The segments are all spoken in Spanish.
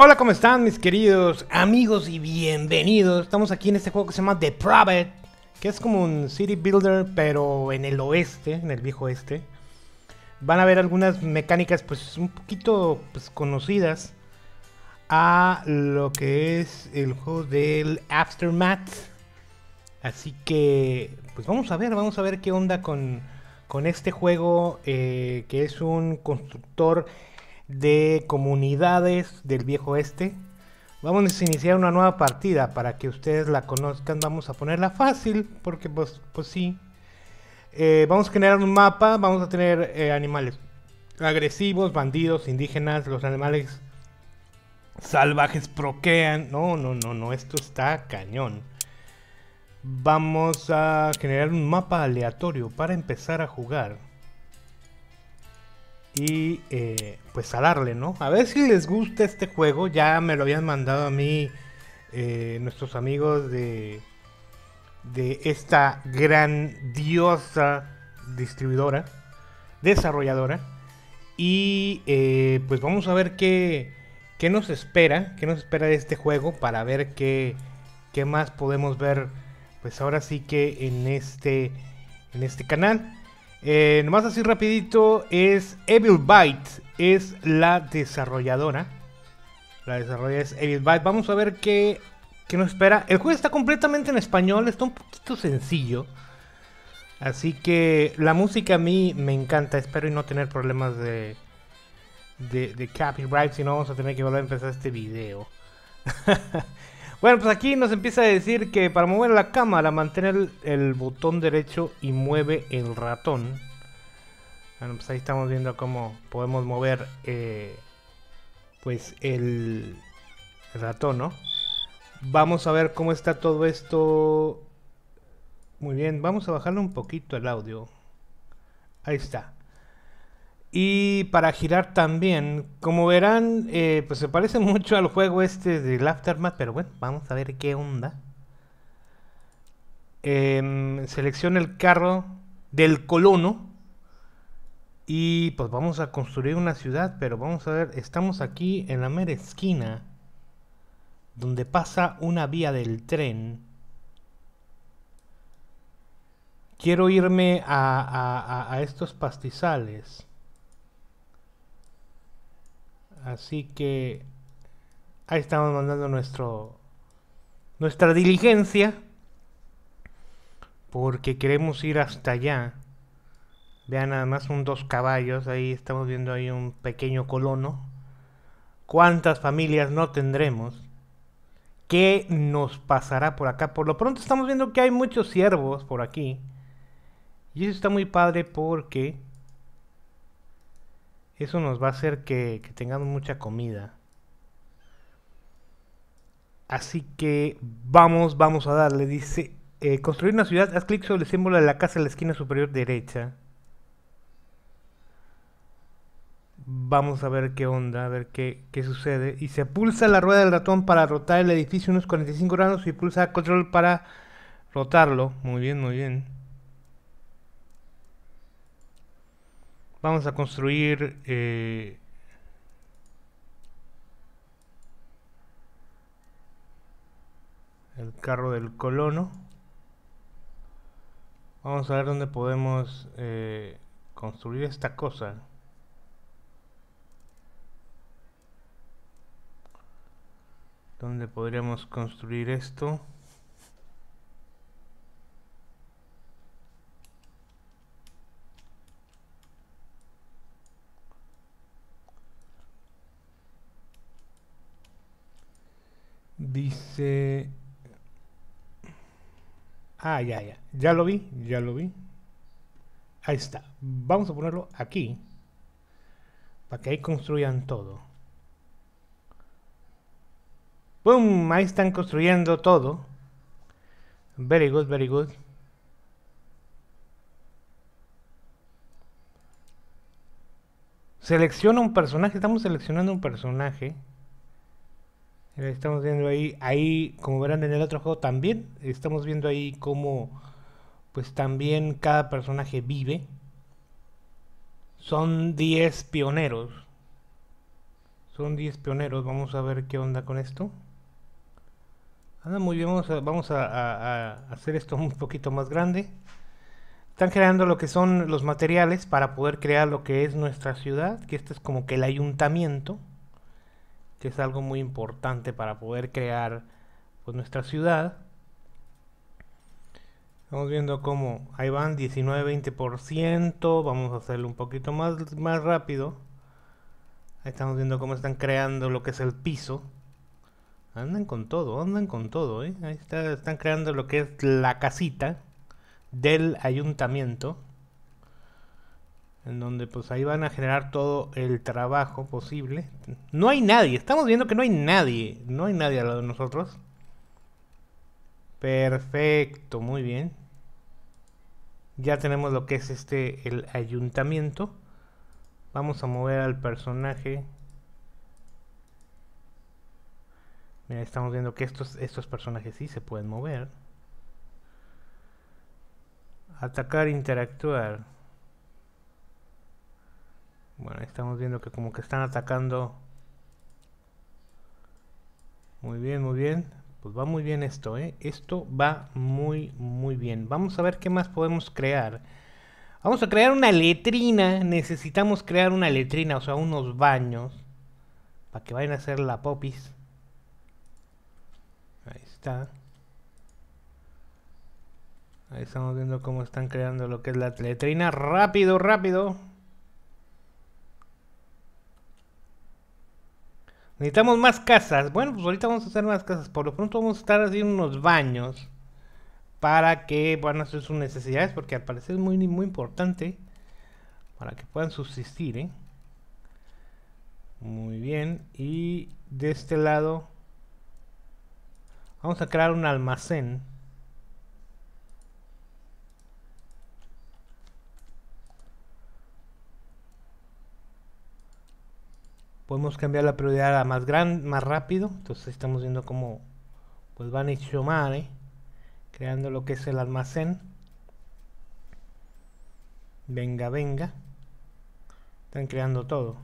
Hola, ¿cómo están mis queridos amigos y bienvenidos? Estamos aquí en este juego que se llama The Private, que es como un City Builder, pero en el oeste, en el viejo oeste. Van a ver algunas mecánicas pues un poquito pues, conocidas a lo que es el juego del Aftermath. Así que pues vamos a ver, vamos a ver qué onda con, con este juego eh, que es un constructor de comunidades del viejo este. Vamos a iniciar una nueva partida para que ustedes la conozcan. Vamos a ponerla fácil porque pues, pues sí. Eh, vamos a generar un mapa, vamos a tener eh, animales agresivos, bandidos, indígenas, los animales salvajes proquean. No, no, no, no, esto está cañón. Vamos a generar un mapa aleatorio para empezar a jugar y eh, pues a darle, ¿no? A ver si les gusta este juego, ya me lo habían mandado a mí eh, nuestros amigos de, de esta grandiosa distribuidora, desarrolladora, y eh, pues vamos a ver qué, qué nos espera, qué nos espera de este juego para ver qué, qué más podemos ver, pues ahora sí que en este, en este canal. Eh, nomás así rapidito, es Evil Byte, es la desarrolladora. La desarrolla es Evil Byte. Vamos a ver qué, qué nos espera. El juego está completamente en español, está un poquito sencillo. Así que la música a mí me encanta, espero y no tener problemas de, de, de copyright, si no vamos a tener que volver a empezar este video. Bueno, pues aquí nos empieza a decir que para mover la cámara mantener el, botón derecho y mueve el ratón. Bueno, pues ahí estamos viendo cómo podemos mover eh, pues el ratón, ¿no? Vamos a ver cómo está todo esto. Muy bien, vamos a bajarle un poquito el audio. Ahí está. Y para girar también, como verán, eh, pues se parece mucho al juego este del Aftermath, pero bueno, vamos a ver qué onda. Eh, el carro del colono y pues vamos a construir una ciudad, pero vamos a ver, estamos aquí en la mera esquina donde pasa una vía del tren. Quiero irme a estos pastizales. Así que ahí estamos mandando nuestro nuestra diligencia porque queremos ir hasta allá. Vean nada más un dos caballos, ahí estamos viendo ahí un pequeño colono. ¿Cuántas familias no tendremos? ¿Qué nos pasará por acá? Por lo pronto estamos viendo que hay muchos ciervos por aquí. Y eso está muy padre porque eso nos va a hacer que, tengamos mucha comida. Así que vamos, vamos a darle. Dice, eh, construir una ciudad, haz clic sobre el símbolo de la casa en la esquina superior derecha. Vamos a ver qué onda, a ver qué, qué sucede. Y se pulsa la rueda del ratón para rotar el edificio unos 45 grados y pulsa control para rotarlo. Muy bien, muy bien. Vamos a construir... Eh, el carro del colono. Vamos a ver dónde podemos eh, construir esta cosa. ¿Dónde podríamos construir esto? Dice... Ah, ya, ya. Ya lo vi, ya lo vi. Ahí está. Vamos a ponerlo aquí. Para que ahí construyan todo. ¡Bum! Ahí están construyendo todo. Very good, very good. Selecciona un personaje. Estamos seleccionando un personaje. Estamos viendo ahí, ahí, como verán en el otro juego también, estamos viendo ahí cómo, pues también cada personaje vive. Son 10 pioneros. Son 10 pioneros, vamos a ver qué onda con esto. Anda muy bien, vamos, a, a hacer esto un poquito más grande. Están creando lo que son los materiales para poder crear lo que es nuestra ciudad, que este es como que el ayuntamiento que es algo muy importante para poder crear pues, nuestra ciudad. Estamos viendo cómo ahí van 19-20%, vamos a hacerlo un poquito más, más rápido. Ahí estamos viendo cómo están creando lo que es el piso. Andan con todo, andan con todo, ¿eh? Ahí están creando lo que es la casita del ayuntamiento en donde pues ahí van a generar todo el trabajo posible. No hay nadie, estamos viendo que no hay nadie, no hay nadie al lado de nosotros. Perfecto, muy bien. Ya tenemos lo que es este, el ayuntamiento. Vamos a mover al personaje. Mira, estamos viendo que estos, estos personajes sí se pueden mover. Atacar, interactuar. Bueno, estamos viendo que como que están atacando. Muy bien, muy bien. Pues va muy bien esto, ¿eh? Esto va muy, muy bien. Vamos a ver qué más podemos crear. Vamos a crear una letrina. Necesitamos crear una letrina, o sea, unos baños. Para que vayan a hacer la popis. Ahí está. Ahí estamos viendo cómo están creando lo que es la letrina. Rápido, rápido. Necesitamos más casas. Bueno, pues ahorita vamos a hacer más casas. Por lo pronto vamos a estar haciendo unos baños para que puedan hacer sus necesidades, porque al parecer es muy, muy importante para que puedan subsistir. ¿eh? Muy bien. Y de este lado vamos a crear un almacén. podemos cambiar la prioridad a más grande, más rápido. Entonces estamos viendo cómo pues van hecho ¿eh? creando lo que es el almacén. Venga, venga. Están creando todo.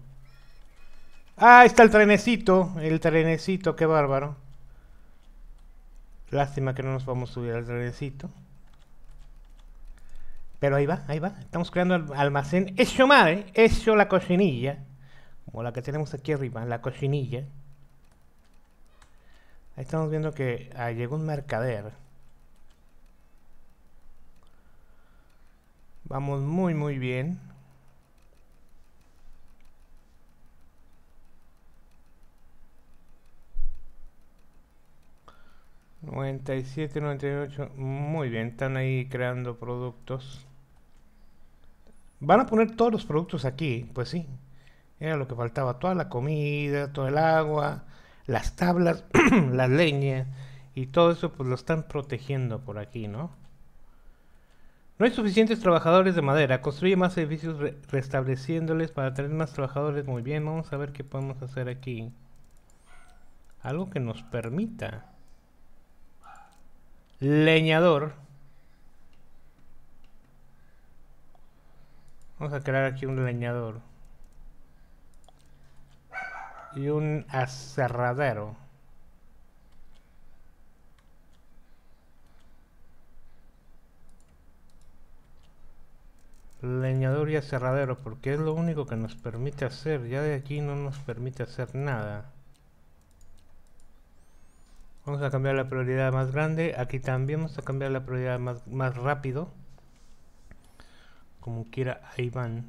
Ah, está el trenecito, el trenecito, qué bárbaro. Lástima que no nos vamos a subir al trenecito. Pero ahí va, ahí va. Estamos creando el almacén. Eso madre, ¿eh? eso la cocinilla como la que tenemos aquí arriba, la cochinilla. Ahí estamos viendo que ah, llegó un mercader. Vamos muy muy bien. ...97, 98... ...muy bien, están ahí creando productos... ...van a poner todos los productos aquí... ...pues sí... Era lo que faltaba, toda la comida, todo el agua, las tablas, la leña y todo eso pues lo están protegiendo por aquí, ¿no? No hay suficientes trabajadores de madera, construye más edificios restableciéndoles para tener más trabajadores. Muy bien, vamos a ver qué podemos hacer aquí. Algo que nos permita. Leñador. Vamos a crear aquí un leñador y un aserradero. Leñador y aserradero, porque es lo único que nos permite hacer. Ya de aquí no nos permite hacer nada. Vamos a cambiar la prioridad más grande. Aquí también vamos a cambiar la prioridad más, más rápido. Como quiera, ahí van.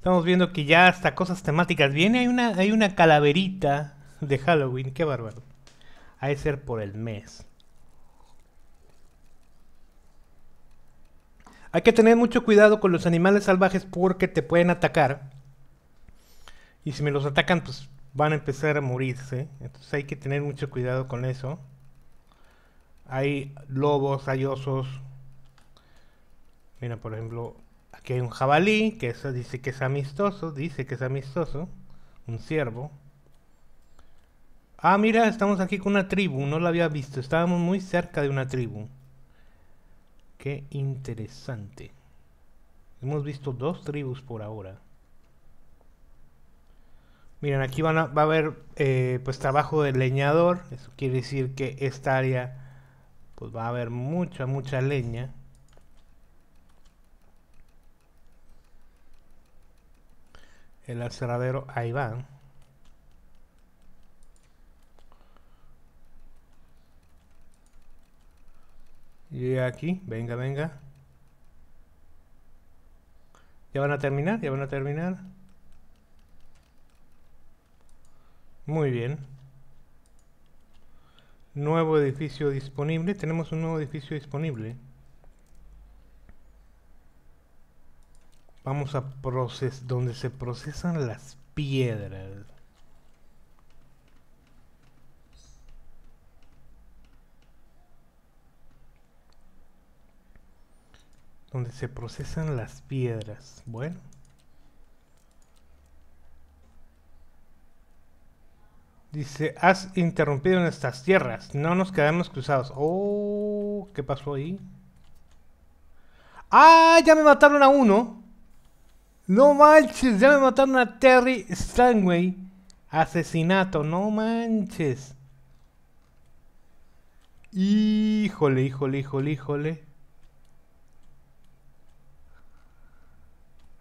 Estamos viendo que ya hasta cosas temáticas viene. Hay una, hay una calaverita de Halloween. Qué bárbaro. Hay de ser por el mes. Hay que tener mucho cuidado con los animales salvajes porque te pueden atacar. Y si me los atacan, pues van a empezar a morirse. Entonces hay que tener mucho cuidado con eso. Hay lobos, hay osos. Mira, por ejemplo, que hay un jabalí, que eso dice que es amistoso, dice que es amistoso, un ciervo. Ah, mira, estamos aquí con una tribu, no la había visto, estábamos muy cerca de una tribu. Qué interesante. Hemos visto dos tribus por ahora. Miren, aquí va a haber eh, pues trabajo de leñador. Eso quiere decir que esta área pues va a haber mucha, mucha leña. el aserradero ahí Iván. Y aquí, venga, venga. Ya van a terminar, ya van a terminar. Muy bien. Nuevo edificio disponible. Tenemos un nuevo edificio disponible. Vamos a proces donde se procesan las piedras. Donde se procesan las piedras. Bueno. Dice, has interrumpido nuestras tierras. No nos quedamos cruzados. Oh, ¿qué pasó ahí? Ah, ya me mataron a uno. No manches, ya me mataron a Terry Stanway. Asesinato, no manches. Híjole, híjole, híjole, híjole.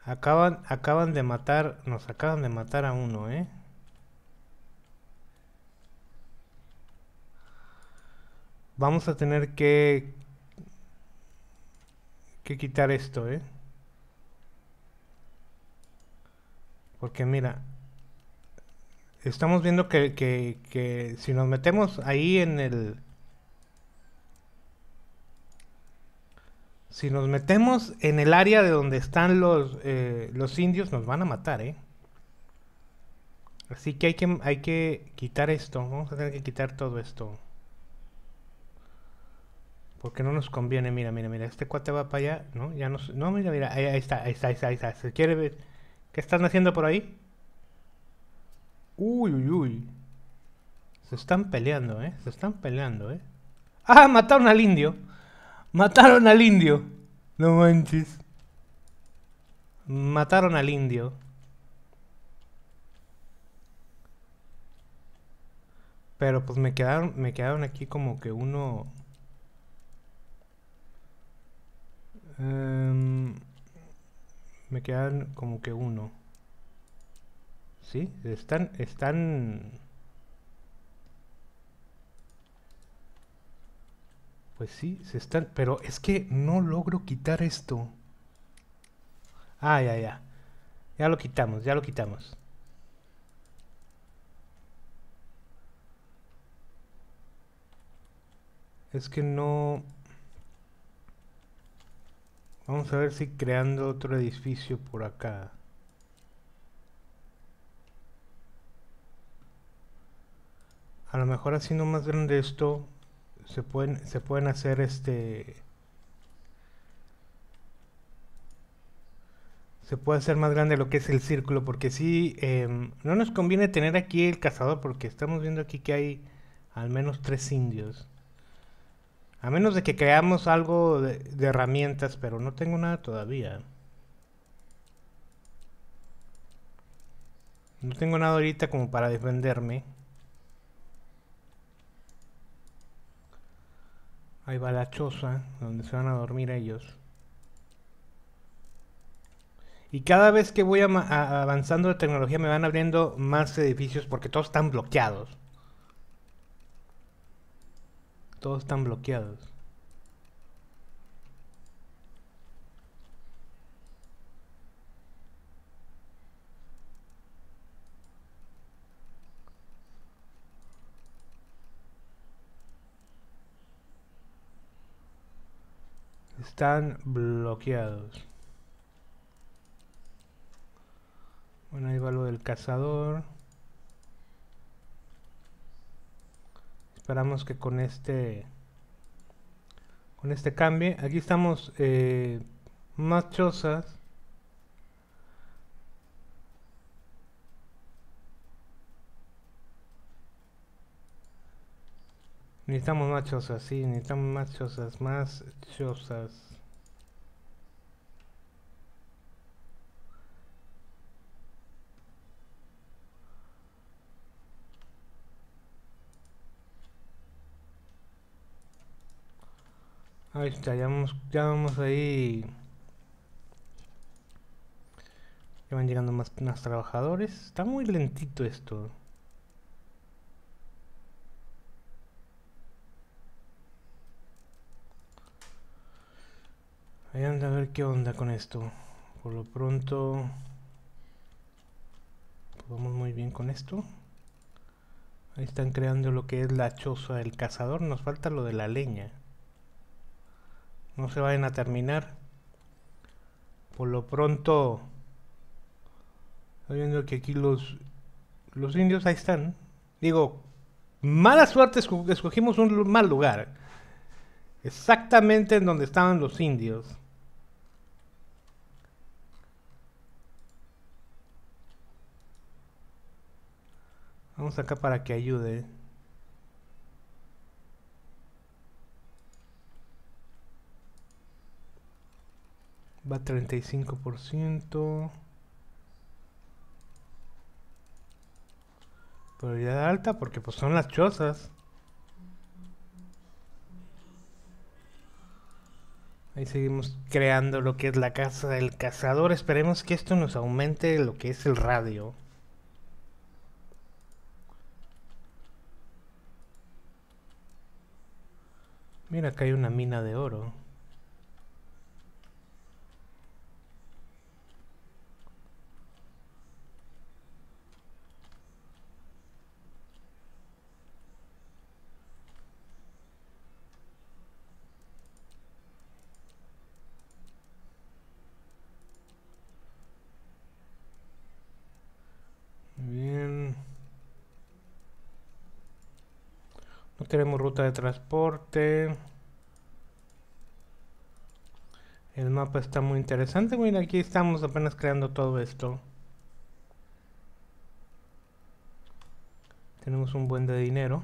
Acaban, acaban de matar, nos acaban de matar a uno, ¿eh? Vamos a tener que, que quitar esto, ¿eh? Porque mira, estamos viendo que, si nos metemos ahí en el... Si nos metemos en el área de donde están los, eh, los indios, nos van a matar, ¿eh? Así que hay, que hay que quitar esto. Vamos a tener que quitar todo esto. Porque no nos conviene. Mira, mira, mira. Este cuate va para allá, ¿no? Ya no, no mira, mira. ahí está, ahí está, ahí está. Se quiere ver. ¿Qué están haciendo por ahí? Uy, uy, uy. Se están peleando, ¿eh? Se están peleando, ¿eh? ¡Ah! Mataron al indio. Mataron al indio. No manches. Mataron al indio. Pero pues me quedaron, me quedaron aquí como que uno... Em, me quedan como que uno. ¿Sí? Están, están... Pues sí, se están... Pero es que no logro quitar esto. Ah, ya, ya. Ya lo quitamos, ya lo quitamos. Es que no... Vamos a ver si creando otro edificio por acá. A lo mejor haciendo más grande esto, se pueden, se pueden hacer este... Se puede hacer más grande lo que es el círculo, porque si em, no nos conviene tener aquí el cazador, porque estamos viendo aquí que hay al menos tres indios. A menos de que creamos algo de, herramientas, pero no tengo nada todavía. No tengo nada ahorita como para defenderme. Ahí va la choza, donde se van a dormir ellos. Y cada vez que voy avanzando la tecnología me van abriendo más edificios porque todos están bloqueados. Todos están bloqueados. Están bloqueados. Bueno, ahí va lo del cazador. Esperamos que con este con este cambie. Aquí estamos eh, más chozas. Necesitamos más chozas, sí, necesitamos más chozas, más chozas. Ahí está, ya vamos, ahí. Ya van llegando más, más trabajadores. Está muy lentito esto. Ahí anda a ver qué onda con esto. Por lo pronto... Pues vamos muy bien con esto. Ahí están creando lo que es la choza del cazador. Nos falta lo de la leña no se vayan a terminar. Por lo pronto, estoy viendo que aquí los, los indios ahí están. Digo, mala suerte, escogimos un mal lugar. Exactamente en donde estaban los indios. Vamos acá para que ayude. va 35%. probabilidad alta porque pues son las chozas. Ahí seguimos creando lo que es la casa del cazador. Esperemos que esto nos aumente lo que es el radio. Mira, acá hay una mina de oro. Tenemos ruta de transporte. El mapa está muy interesante. Mira, aquí estamos apenas creando todo esto. Tenemos un buen de dinero.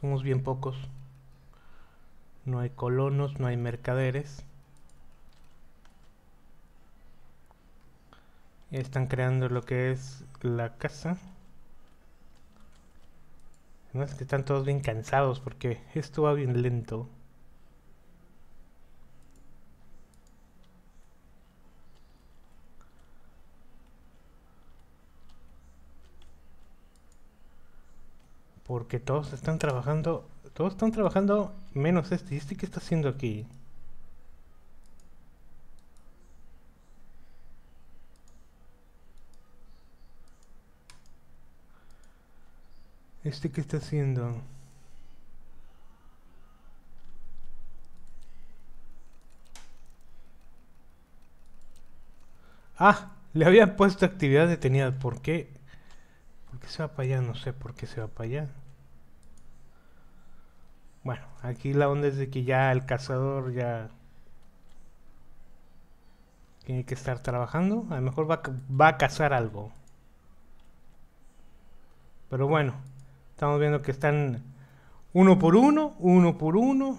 Somos bien pocos. No hay colonos, no hay mercaderes. Están creando lo que es la casa. No es que están todos bien cansados porque esto va bien lento. Porque todos están trabajando... Todos están trabajando menos este. ¿Y este qué está haciendo aquí? ¿Este qué está haciendo? Ah, le habían puesto actividad detenida. ¿Por qué? ¿Por qué se va para allá? No sé por qué se va para allá. Bueno, aquí la onda es de que ya el cazador ya tiene que estar trabajando. A lo mejor va, va a cazar algo. Pero bueno. Estamos viendo que están uno por uno, uno por uno.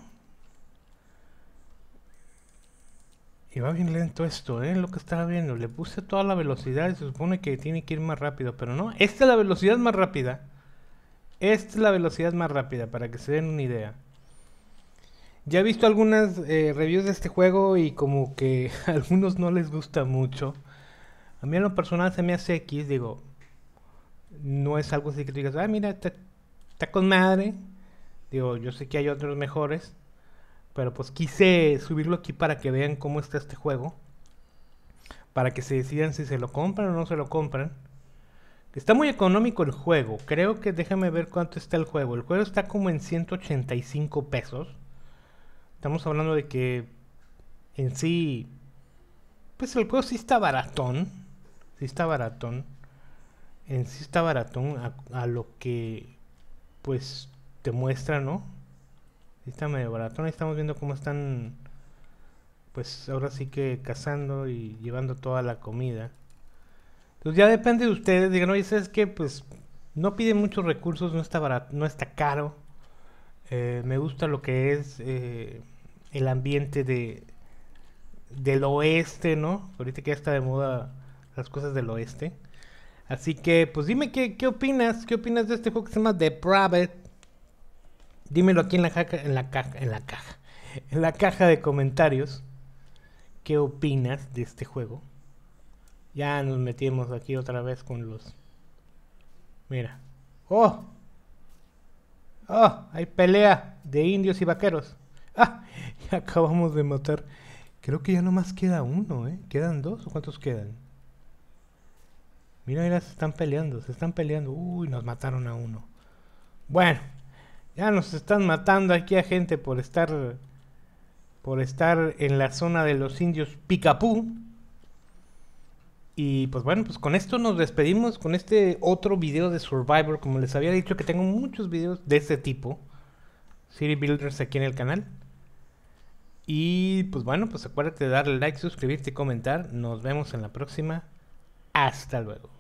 Y va bien lento esto, ¿eh? Lo que estaba viendo. Le puse toda la velocidad y se supone que tiene que ir más rápido, pero no. Esta es la velocidad más rápida. Esta es la velocidad más rápida, para que se den una idea. Ya he visto algunas eh, reviews de este juego y como que a algunos no les gusta mucho. A mí en lo personal se me hace X, digo, no es algo así que digas, ah, mira, está está con madre. Digo, yo sé que hay otros mejores. Pero pues quise subirlo aquí para que vean cómo está este juego. Para que se decidan si se lo compran o no se lo compran. Está muy económico el juego. Creo que déjame ver cuánto está el juego. El juego está como en 185 pesos. Estamos hablando de que en sí... Pues el juego sí está baratón. Sí está baratón. En sí está baratón a, a lo que pues te muestra, ¿no? Está medio baratón. Estamos viendo cómo están, pues ahora sí que cazando y llevando toda la comida. Entonces pues, ya depende de ustedes. Digan, oye, ¿sabes que Pues no pide muchos recursos, no está barato, no está caro. Eh, me gusta lo que es eh, el ambiente de del oeste, ¿no? Ahorita que ya está de moda las cosas del oeste. Así que, pues dime qué, opinas, qué opinas de este juego que se llama The Private. Dímelo aquí en la, caja, en la caja, en la caja, en la caja de comentarios. ¿Qué opinas de este juego? Ya nos metimos aquí otra vez con los. Mira. ¡Oh! ¡Oh! Hay pelea de indios y vaqueros. ¡Ah! Ya acabamos de matar. Creo que ya nomás queda uno, ¿eh? ¿Quedan dos o cuántos quedan? Mira, mira, se están peleando, se están peleando. Uy, nos mataron a uno. Bueno, ya nos están matando aquí a gente por estar por estar en la zona de los indios Picapú. Y pues bueno, pues con esto nos despedimos con este otro video de Survivor, como les había dicho que tengo muchos videos de este tipo. City Builders aquí en el canal. Y pues bueno, pues acuérdate de darle like, suscribirte y comentar. Nos vemos en la próxima. Hasta luego.